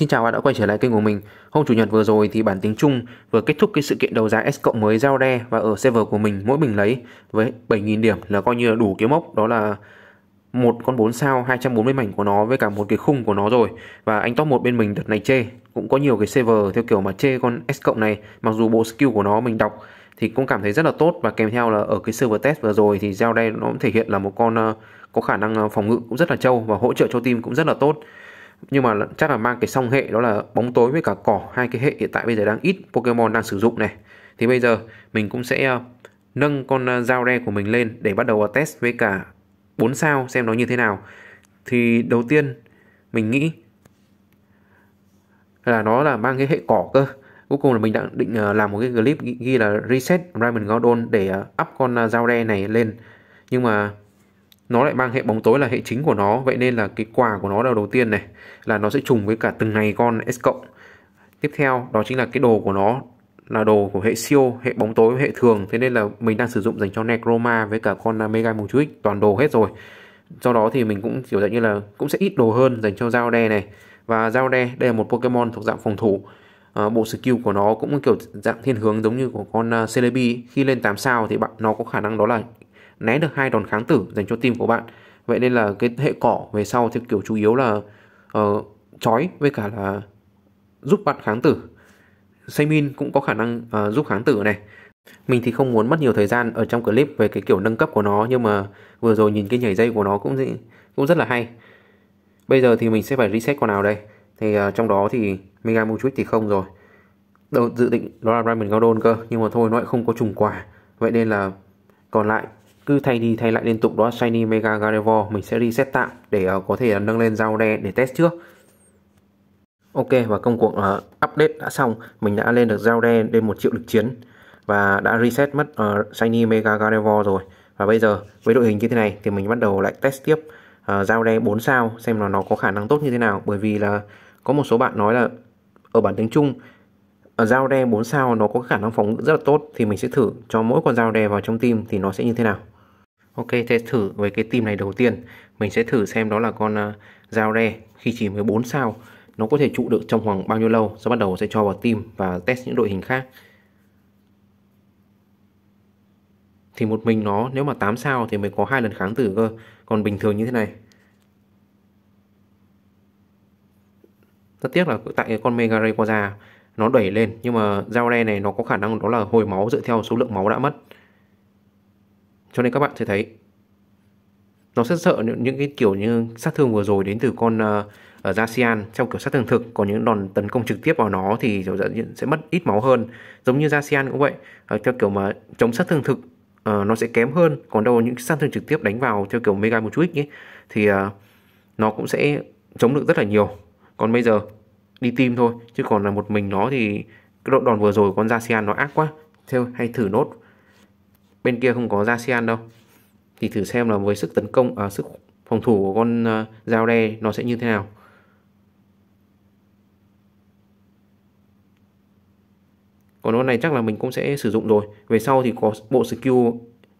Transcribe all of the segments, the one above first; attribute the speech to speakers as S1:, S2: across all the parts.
S1: Xin chào và đã quay trở lại kênh của mình. Hôm chủ nhật vừa rồi thì bản tính chung vừa kết thúc cái sự kiện đấu giá S cộng mới giao đe và ở server của mình mỗi mình lấy với 7.000 điểm là coi như là đủ cái mốc đó là một con 4 sao 240 mảnh của nó với cả một cái khung của nó rồi và anh top một bên mình đợt này chê cũng có nhiều cái server theo kiểu mà chê con S cộng này mặc dù bộ skill của nó mình đọc thì cũng cảm thấy rất là tốt và kèm theo là ở cái server test vừa rồi thì giao đe nó cũng thể hiện là một con ờ, có khả năng ờ, phòng ngự cũng rất là trâu và hỗ trợ cho team cũng rất là tốt nhưng mà chắc là mang cái song hệ đó là bóng tối với cả cỏ hai cái hệ hiện tại bây giờ đang ít Pokemon đang sử dụng này thì bây giờ mình cũng sẽ ờ, nâng con ờ, dao đe của mình lên để bắt đầu ờ, test với cả bốn sao xem nó như thế nào thì đầu tiên mình nghĩ là nó là mang cái hệ cỏ cơ cuối cùng là mình đã định làm một cái clip ghi là reset Raymond Gordon để up con dao đe này lên nhưng mà nó lại mang hệ bóng tối là hệ chính của nó vậy nên là cái quà của nó đầu đầu tiên này là nó sẽ trùng với cả từng ngày con s cộng tiếp theo đó chính là cái đồ của nó là đồ của hệ siêu hệ bóng tối hệ thường thế nên là mình đang sử dụng dành cho necroma với cả con mega mù chú toàn đồ hết rồi do đó thì mình cũng kiểu dạng như là cũng sẽ ít đồ hơn dành cho dao đe này và dao đe đây là một pokemon thuộc dạng phòng thủ à, bộ skill của nó cũng kiểu dạng thiên hướng giống như của con uh, Celebi khi lên 8 sao thì bạn nó có khả năng đó là né được hai đòn kháng tử dành cho team của bạn vậy nên là cái hệ cỏ về sau theo kiểu chủ yếu là uh, chói với cả là giúp bạn kháng tử Seimin cũng có khả năng uh, giúp kháng tử này mình thì không muốn mất nhiều thời gian ở trong clip về cái kiểu nâng cấp của nó nhưng mà vừa rồi nhìn cái nhảy dây của nó cũng cũng rất là hay bây giờ thì mình sẽ phải reset con nào đây thì uh, trong đó thì mega mochuit thì không rồi đầu dự định đó là Ramen Gaudon cơ nhưng mà thôi nó lại không có trùng quả vậy nên là còn lại cứ thay đi thay lại liên tục đó shiny mega gardevoir mình sẽ reset tạm để uh, có thể ờ, nâng lên dao đe để test trước ok và công cuộc uh, update đã xong mình đã lên được dao đe lên một triệu lực chiến và đã reset mất uh, shiny mega gardevoir rồi và bây giờ với đội hình như thế này thì mình bắt đầu lại test tiếp uh, dao đen 4 sao xem là nó có khả năng tốt như thế nào bởi vì là có một số bạn nói là ở bản tiếng Trung ở dao đe 4 sao nó có khả năng phóng rất là tốt thì mình sẽ thử cho mỗi con dao đe vào trong tim thì nó sẽ như thế nào Ok, thế thử với cái team này đầu tiên Mình sẽ thử xem đó là con dao ờ, re Khi chỉ 14 sao Nó có thể trụ được trong khoảng bao nhiêu lâu Sau bắt đầu sẽ cho vào team và test những đội hình khác Thì một mình nó nếu mà 8 sao thì mới có hai lần kháng tử cơ Còn bình thường như thế này Rất tiếc là tại cái con Mega Ray Nó đẩy lên Nhưng mà dao re này nó có khả năng đó là hồi máu dựa theo số lượng máu đã mất cho nên các bạn sẽ thấy nó sẽ sợ những, cái kiểu như sát thương vừa rồi đến từ con uh, ờ, ở ờ, Zacian theo kiểu sát thương thực còn những đòn tấn công trực tiếp vào nó thì sẽ mất ít máu hơn giống như Zacian cũng vậy à, theo kiểu mà chống sát thương thực uh, nó sẽ kém hơn còn đâu những sát thương trực tiếp đánh vào theo kiểu Mega Mochuic ấy thì uh, nó cũng sẽ chống được rất là nhiều còn bây giờ đi team thôi chứ còn là một mình nó thì cái độ đòn vừa rồi con Zacian nó ác quá theo hay thử nốt bên kia không có ra đâu thì thử xem là với sức tấn công à, sức phòng thủ của con uh, à, dao đe nó sẽ như thế nào còn con này chắc là mình cũng sẽ sử dụng rồi về sau thì có bộ skill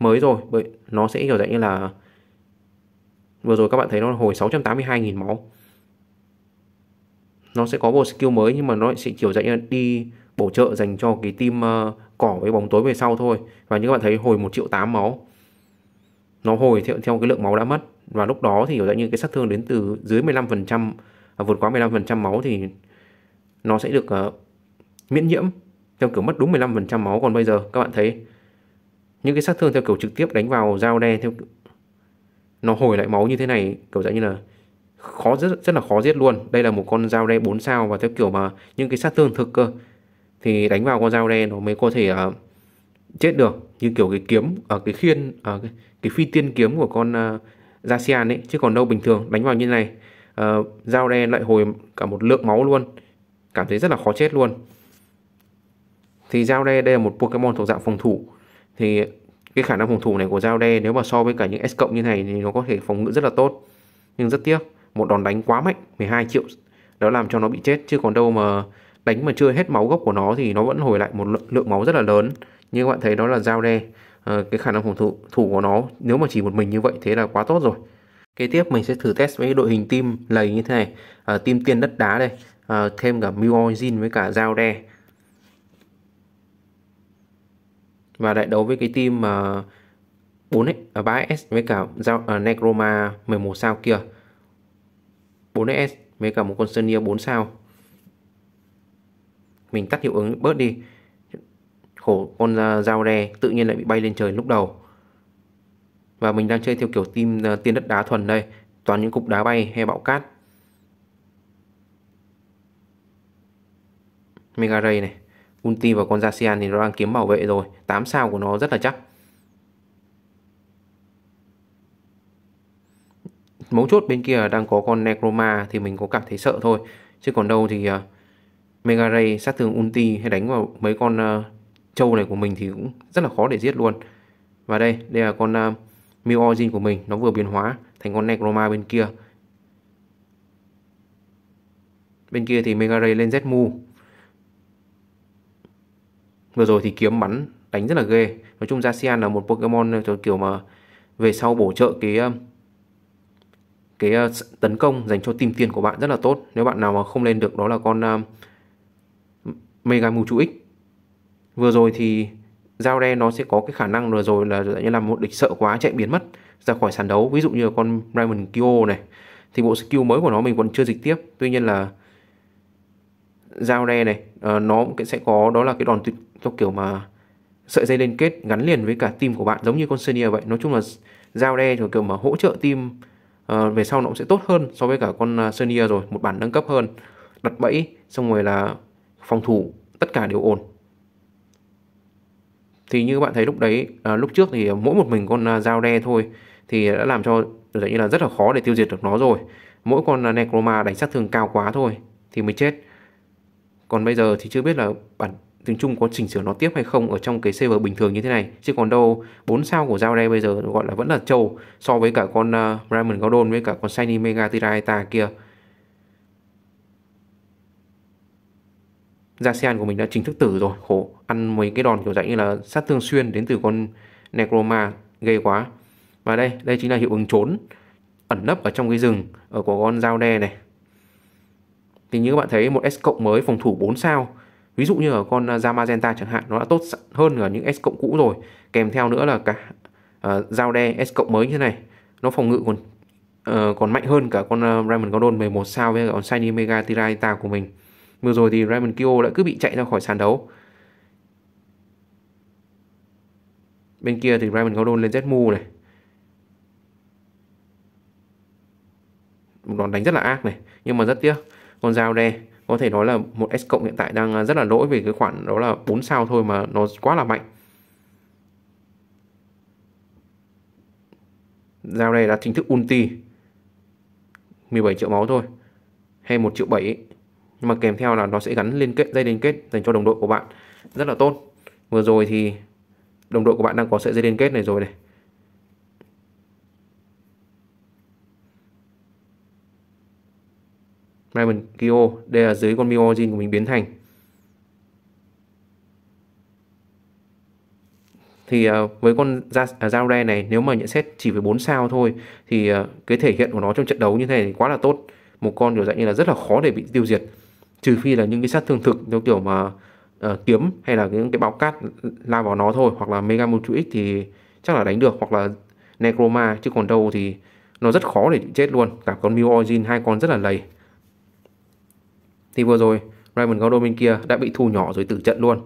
S1: mới rồi bởi nó sẽ kiểu dạng như là vừa rồi các bạn thấy nó hồi 682.000 máu nó sẽ có bộ skill mới nhưng mà nó sẽ kiểu dạng như là đi bổ trợ dành cho cái team uh, cỏ với bóng tối về sau thôi và như các bạn thấy hồi 1 triệu 8 máu nó hồi theo, theo cái lượng máu đã mất và lúc đó thì kiểu dạng như cái sát thương đến từ dưới 15% trăm à, vượt quá 15% máu thì nó sẽ được uh, miễn nhiễm theo kiểu mất đúng 15% máu còn bây giờ các bạn thấy những cái sát thương theo kiểu trực tiếp đánh vào dao đe theo nó hồi lại máu như thế này kiểu dạng như là khó rất rất là khó giết luôn đây là một con dao đe 4 sao và theo kiểu mà những cái sát thương thực cơ thì đánh vào con dao đen nó mới có thể uh, chết được như kiểu cái kiếm ở ờ, uh, cái khiên ở ờ, uh, cái, cái phi tiên kiếm của con uh, Zacian ấy chứ còn đâu bình thường đánh vào như này uh, dao đen lại hồi cả một lượng máu luôn cảm thấy rất là khó chết luôn thì dao đe đây là một Pokemon thuộc dạng phòng thủ thì cái khả năng phòng thủ này của dao đe nếu mà so với cả những S cộng như này thì nó có thể phòng ngự rất là tốt nhưng rất tiếc một đòn đánh quá mạnh 12 triệu đó làm cho nó bị chết chứ còn đâu mà đánh mà chưa hết máu gốc của nó thì nó vẫn hồi lại một lượng máu rất là lớn như các bạn thấy đó là dao đe ờ, cái khả năng phòng thủ thủ của nó nếu mà chỉ một mình như vậy thế là quá tốt rồi kế tiếp mình sẽ thử test với đội hình team lầy như thế này à, team tiên đất đá đây à, thêm cả Muojin với cả dao đe và lại đấu với cái team mà bốn 4 s à, với cả dao uh, Necroma 11 sao kia 4S với cả một con Sunnier 4 sao mình tắt hiệu ứng bớt đi khổ con à, dao đe tự nhiên lại bị bay lên trời lúc đầu và mình đang chơi theo kiểu team à, tiên đất đá thuần đây toàn những cục đá bay hay bão cát Mega Ray này Ulti và con Zacian thì nó đang kiếm bảo vệ rồi 8 sao của nó rất là chắc Mấu chốt bên kia đang có con Necroma thì mình có cảm thấy sợ thôi Chứ còn đâu thì à, Mega Ray sát thương ulti hay đánh vào mấy con uh, trâu này của mình thì cũng rất là khó để giết luôn. Và đây, đây là con uh, Mew Origin của mình, nó vừa biến hóa thành con Necroma bên kia. Bên kia thì Mega Ray lên Zmu. Vừa rồi thì kiếm bắn đánh rất là ghê. Nói chung Zacian là một Pokemon ờ, kiểu mà về sau bổ trợ cái cái tấn công dành cho tim tiền của bạn rất là tốt. Nếu bạn nào mà không lên được đó là con Megamuchu X vừa rồi thì giao đe nó sẽ có cái khả năng rồi rồi là như là một địch sợ quá chạy biến mất ra khỏi sàn đấu ví dụ như là con Raymond Kyo này thì bộ skill mới của nó mình còn chưa dịch tiếp tuy nhiên là giao đe này uh, nó cũng sẽ có đó là cái đòn tuyệt theo kiểu mà sợi dây liên kết gắn liền với cả team của bạn giống như con senior vậy nói chung là giao đe theo kiểu mà hỗ trợ team uh, về sau nó cũng sẽ tốt hơn so với cả con ờ, senior rồi một bản nâng cấp hơn đặt bẫy xong rồi là phòng thủ tất cả đều ổn thì như bạn thấy lúc đấy à, lúc trước thì mỗi một mình con à, dao đe thôi thì đã làm cho dạy như là rất là khó để tiêu diệt được nó rồi mỗi con à, necroma đánh sát thương cao quá thôi thì mới chết còn bây giờ thì chưa biết là bản tiếng Trung có chỉnh sửa nó tiếp hay không ở trong cái server bình thường như thế này chứ còn đâu 4 sao của dao đe bây giờ gọi là vẫn là trâu so với cả con uh, à, Raymond Gordon với cả con Shiny Mega Tiraita kia da của mình đã chính thức tử rồi khổ ăn mấy cái đòn kiểu dạng như là sát thương xuyên đến từ con necroma ghê quá và đây đây chính là hiệu ứng trốn ẩn nấp ở trong cái rừng ở của con dao đe này thì như các bạn thấy một S cộng mới phòng thủ 4 sao ví dụ như ở con à, Zamazenta chẳng hạn nó đã tốt hơn ở những S cộng cũ rồi kèm theo nữa là cả uh, dao đe S cộng mới như thế này nó phòng ngự còn uh, còn mạnh hơn cả con uh, Raymond Gordon 11 sao với cả con Shiny Mega Tiraita của mình Vừa rồi thì Raymond Kyo đã cứ bị chạy ra khỏi sàn đấu. Bên kia thì Raymond Gordon lên Zmu này. Một đòn đánh rất là ác này, nhưng mà rất tiếc. Con dao đe có thể nói là một S cộng hiện tại đang à, rất là lỗi về cái khoản đó là 4 sao thôi mà nó quá là mạnh. Dao đe đã chính thức ulti 17 triệu máu thôi hay 1 triệu 7 ấy nhưng mà kèm theo là nó sẽ gắn liên kết dây liên kết dành cho đồng đội của bạn rất là tốt vừa rồi thì đồng đội của bạn đang có sợi dây liên kết này rồi này Raymond Kyo đây là dưới con Miojin của mình biến thành thì à, với con dao à, đen này nếu mà nhận xét chỉ với 4 sao thôi thì à, cái thể hiện của nó trong trận đấu như thế này quá là tốt một con kiểu dạng như là rất là khó để bị tiêu diệt trừ phi là những cái sát thương thực theo kiểu mà uh, kiếm hay là những cái bão cát lao vào nó thôi hoặc là mega chuỗi thì chắc là đánh được hoặc là necroma chứ còn đâu thì nó rất khó để chết luôn cả con Mew Origin hai con rất là lầy thì vừa rồi Raymond Gordo bên kia đã bị thu nhỏ rồi tử trận luôn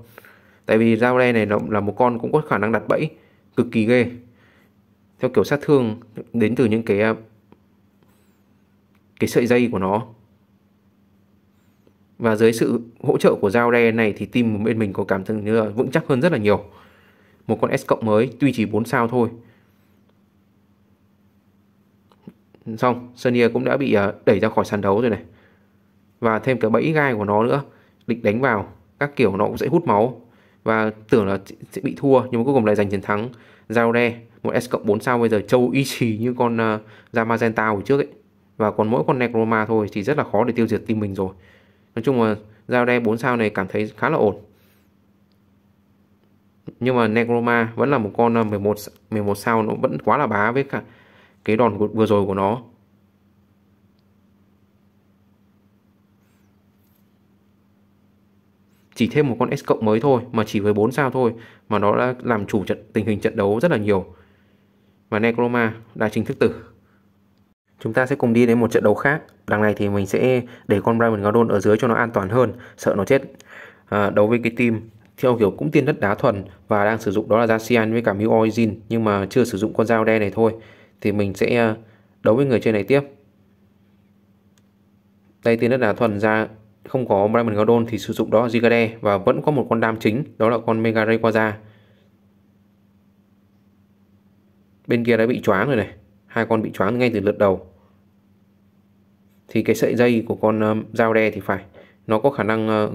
S1: tại vì dao đen này nó là một con cũng có khả năng đặt bẫy cực kỳ ghê theo kiểu sát thương đến từ những cái ờ, cái sợi dây của nó và dưới sự hỗ trợ của dao đe này thì team bên mình có cảm thấy như là vững chắc hơn rất là nhiều một con S cộng mới tuy chỉ 4 sao thôi xong Sonia cũng đã bị à, đẩy ra khỏi sàn đấu rồi này và thêm cái bẫy gai của nó nữa định đánh vào các kiểu nó cũng sẽ hút máu và tưởng là sẽ bị thua nhưng mà cuối cùng lại giành chiến thắng giao đe một S cộng 4 sao bây giờ châu y trì như con uh, à, Zamazenta hồi trước ấy và còn mỗi con Necroma thôi thì rất là khó để tiêu diệt team mình rồi nói chung là giao đe 4 sao này cảm thấy khá là ổn nhưng mà Negroma vẫn là một con 11 ờ, 11 sao nó vẫn quá là bá với cả cái đòn vừa rồi của nó chỉ thêm một con S cộng mới thôi mà chỉ với 4 sao thôi mà nó đã làm chủ trận tình hình trận đấu rất là nhiều và Necroma đã chính thức tử Chúng ta sẽ cùng đi đến một trận đấu khác. Đằng này thì mình sẽ để con Brahman Gordon ở dưới cho nó an toàn hơn, sợ nó chết. À, đấu với cái team theo kiểu cũng tiên đất đá thuần và đang sử dụng đó là Zacian với cả Mew Origin nhưng mà chưa sử dụng con dao đen này thôi. Thì mình sẽ à, đấu với người chơi này tiếp. Đây tiên đất đá thuần ra không có Brahman Gordon thì sử dụng đó Zigade và vẫn có một con đam chính đó là con Mega Rayquaza. Bên kia đã bị choáng rồi này, hai con bị choáng ngay từ lượt đầu thì cái sợi dây của con ờ, dao đe thì phải nó có khả năng ờ,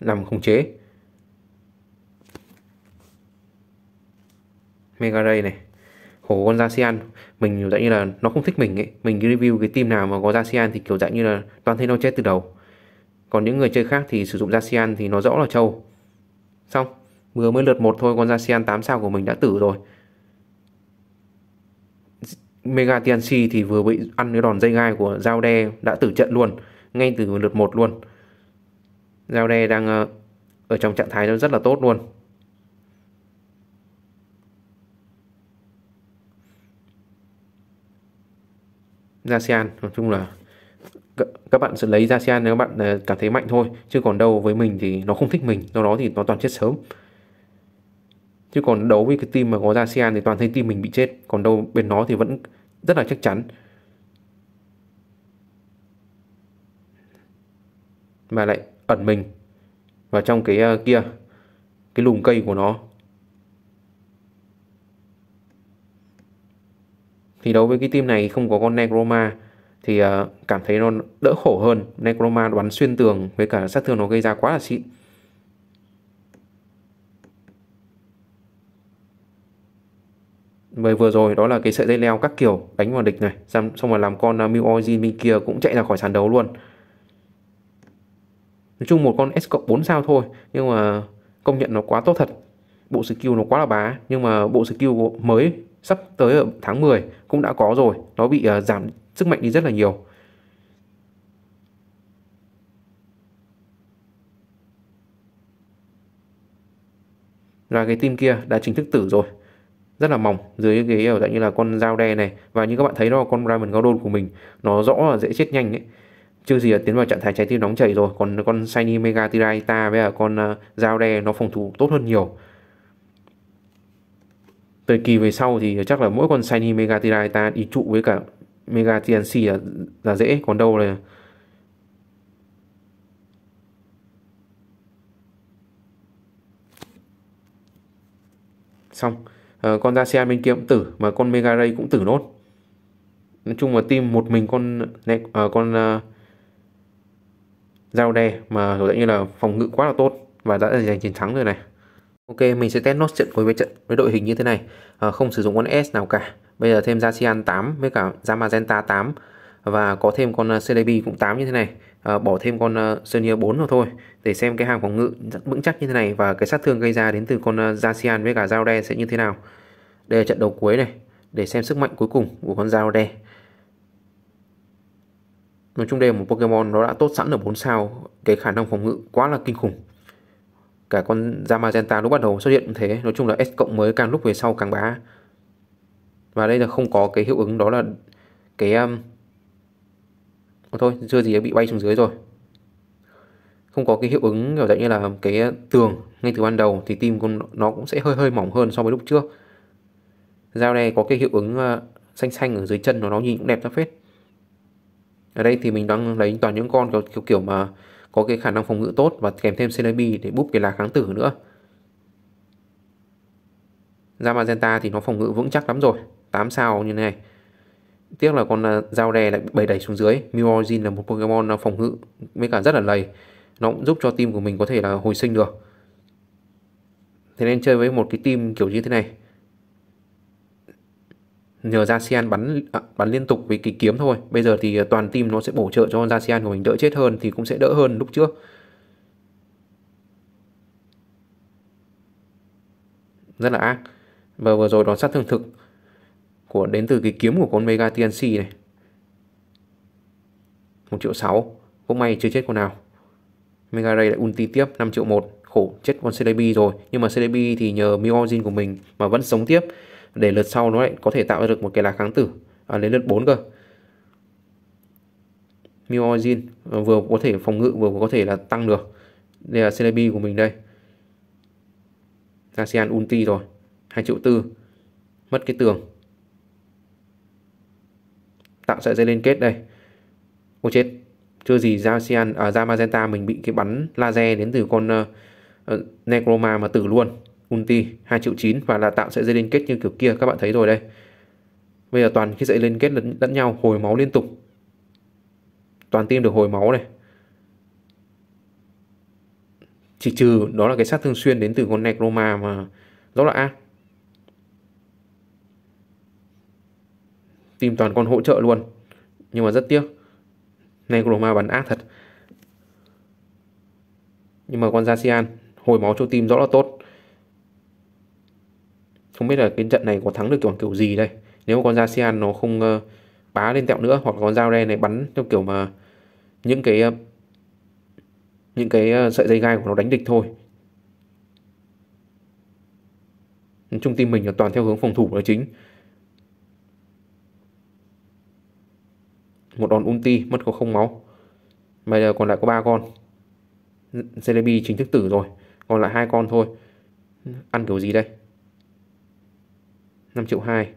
S1: làm khống chế mega ray này của con Zacian mình kiểu dạng như là nó không thích mình ấy mình review cái team nào mà có Zacian thì kiểu dạng như là toàn thấy nó chết từ đầu còn những người chơi khác thì sử dụng Zacian thì nó rõ là trâu xong vừa mới lượt một thôi con Zacian 8 sao của mình đã tử rồi Mega TNC thì vừa bị ăn cái đòn dây gai của Giao Đe đã tử trận luôn ngay từ lượt 1 luôn. Giao Đe đang ờ, ở trong trạng thái rất là tốt luôn. Jasean nói chung là các bạn sẽ lấy Jasean nếu các bạn ờ, cảm thấy mạnh thôi chứ còn đâu với mình thì nó không thích mình do đó thì nó toàn chết sớm chứ còn đấu với cái team mà có ra Sean thì toàn thấy team mình bị chết còn đâu bên nó thì vẫn rất là chắc chắn mà lại ẩn mình vào trong cái uh, kia cái lùm cây của nó thì đấu với cái team này không có con Necroma thì uh, cảm thấy nó đỡ khổ hơn Necroma đoán xuyên tường với cả sát thương nó gây ra quá là xịn Bởi vâng, vừa rồi đó là cái sợi dây leo các kiểu đánh vào địch này Xong, xong rồi làm con uh, Mew Origin bên kia cũng chạy ra khỏi sàn đấu luôn Nói chung một con S cộng 4 sao thôi Nhưng mà công nhận nó quá tốt thật Bộ skill nó quá là bá Nhưng mà bộ skill mới sắp tới ở tháng 10 cũng đã có rồi Nó bị uh, giảm sức mạnh đi rất là nhiều Là cái team kia đã chính thức tử rồi rất là mỏng dưới cái kiểu dạng như là con dao đe này và như các bạn thấy đó con Brahman Gordon của mình nó rõ là dễ chết nhanh ấy chưa gì là tiến vào trạng thái trái tim nóng chảy rồi còn con Shiny Mega Tiraita với cả con uh, dao đe nó phòng thủ tốt hơn nhiều thời kỳ về sau thì chắc là mỗi con Shiny Mega Tiraita đi trụ với cả Mega TNC là, là dễ còn đâu là xong uh, con Dacia bên kia cũng tử mà con Mega Ray cũng tử nốt nói chung là team một mình con này, uh, con uh, giao đe mà kiểu như là phòng ngự quá là tốt và đã giành chiến thắng rồi này Ok, mình sẽ test nốt trận cuối với trận với đội hình như thế này à, Không sử dụng con S nào cả Bây giờ thêm Zacian 8 với cả Zamazenta 8 Và có thêm con CDB cũng 8 như thế này Ờ, bỏ thêm con uh, Sonia 4 vào thôi để xem cái hàng phòng ngự vững chắc như thế này và cái sát thương gây ra đến từ con uh, Zacian với cả Giao Đe sẽ như thế nào. Đây là trận đấu cuối này để xem sức mạnh cuối cùng của con Giao Đe. Nói chung đây là một Pokemon nó đã tốt sẵn ở 4 sao Cái khả năng phòng ngự quá là kinh khủng Cả con Zamazenta lúc bắt đầu xuất hiện cũng thế Nói chung là S cộng mới càng lúc về sau càng bá Và đây là không có cái hiệu ứng đó là Cái um, mà thôi, chưa gì đã bị bay xuống dưới rồi không có cái hiệu ứng kiểu dạng như là cái tường ngay từ ban đầu thì tim của nó cũng sẽ hơi hơi mỏng hơn so với lúc trước dao này có cái hiệu ứng à, xanh xanh ở dưới chân nó nó nhìn cũng đẹp ra phết ở đây thì mình đang lấy toàn những con kiểu, kiểu kiểu mà có cái khả năng phòng ngự tốt và kèm thêm celebi để búp cái lá kháng tử nữa ra magenta thì nó phòng ngự vững chắc lắm rồi 8 sao như thế này Tiếc là con à, dao đe lại bày đẩy xuống dưới. Miorjin là một Pokemon à, phòng ngự với cả rất là lầy. Nó cũng giúp cho team của mình có thể là hồi sinh được. Thế nên chơi với một cái team kiểu như thế này. Nhờ Zacian bắn à, bắn liên tục với cái kiếm thôi. Bây giờ thì à, toàn team nó sẽ bổ trợ cho Zacian của mình đỡ chết hơn thì cũng sẽ đỡ hơn lúc trước. Rất là ác. Và vừa rồi đòn sát thương thực của đến từ cái kiếm của con Mega TNC này. 1 triệu 6, cũng may chưa chết con nào. Mega Ray lại ulti tiếp 5 triệu 1, khổ chết con CDB rồi, nhưng mà CDB thì nhờ miozin của mình mà vẫn sống tiếp để lượt sau nó lại có thể tạo ra được một cái lá kháng tử à, đến lượt 4 cơ. miozin à, vừa có thể phòng ngự vừa có thể là tăng được. Đây là CDB của mình đây. ASEAN ulti rồi, 2 triệu 4. Mất cái tường tạo sợi dây liên kết đây ô chết chưa gì ra cyan ở à, ra magenta mình bị cái bắn laser đến từ con uh, necroma mà tử luôn ulti 2 triệu 9 và là tạo sợi dây liên kết như kiểu kia các bạn thấy rồi đây bây giờ toàn cái sợi liên kết lẫn, lẫn nhau hồi máu liên tục toàn tim được hồi máu này chỉ trừ đó là cái sát thương xuyên đến từ con necroma mà rất là ác Tìm toàn con hỗ trợ luôn Nhưng mà rất tiếc Nay Roma bắn ác thật Nhưng mà con Zacian Hồi máu cho team rõ là tốt Không biết là cái trận này có thắng được kiểu kiểu gì đây Nếu mà con Zacian nó không uh, Bá lên tẹo nữa Hoặc con dao Giao này bắn theo kiểu mà Những cái uh, Những cái uh, sợi dây gai của nó đánh địch thôi nói chung team mình là toàn theo hướng phòng thủ là chính một đòn ulti mất có không máu bây giờ còn lại có ba con Celebi chính thức tử rồi còn lại hai con thôi ăn kiểu gì đây 5 triệu 2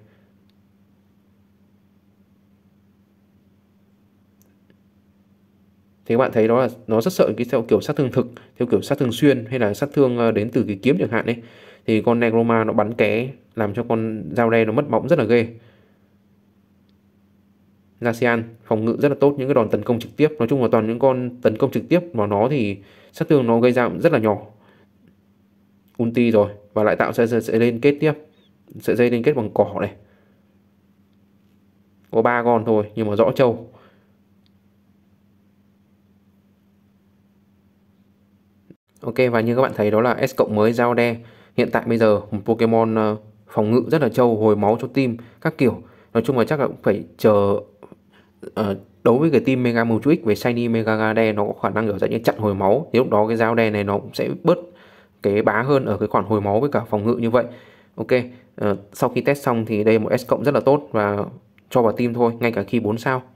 S1: Thế bạn thấy đó là nó rất sợ cái theo kiểu sát thương thực, theo kiểu sát thương xuyên hay là sát thương ờ, đến từ cái kiếm chẳng hạn ấy. Thì con Negroma nó bắn ké làm cho con dao đen nó mất bóng rất là ghê. Gasean phòng ngự rất là tốt những cái đòn tấn công trực tiếp nói chung là toàn những con tấn công trực tiếp vào nó thì sát thương nó gây ra rất là nhỏ ulti rồi và lại tạo sợi dây liên kết tiếp sợi dây liên kết bằng cỏ này có ba con thôi nhưng mà rõ trâu Ok và như các bạn thấy đó là S cộng mới giao đe hiện tại bây giờ một Pokemon ờ, phòng ngự rất là trâu hồi máu cho team các kiểu nói chung là chắc là cũng phải chờ Ờ, đối với cái team Mega Mewtwo X về Shiny Mega Gade nó có khả năng kiểu dạng như chặn hồi máu thì lúc đó cái dao đen này nó cũng sẽ bớt cái bá hơn ở cái khoản hồi máu với cả phòng ngự như vậy ok uh, sau khi test xong thì đây một S cộng rất là tốt và cho vào team thôi ngay cả khi 4 sao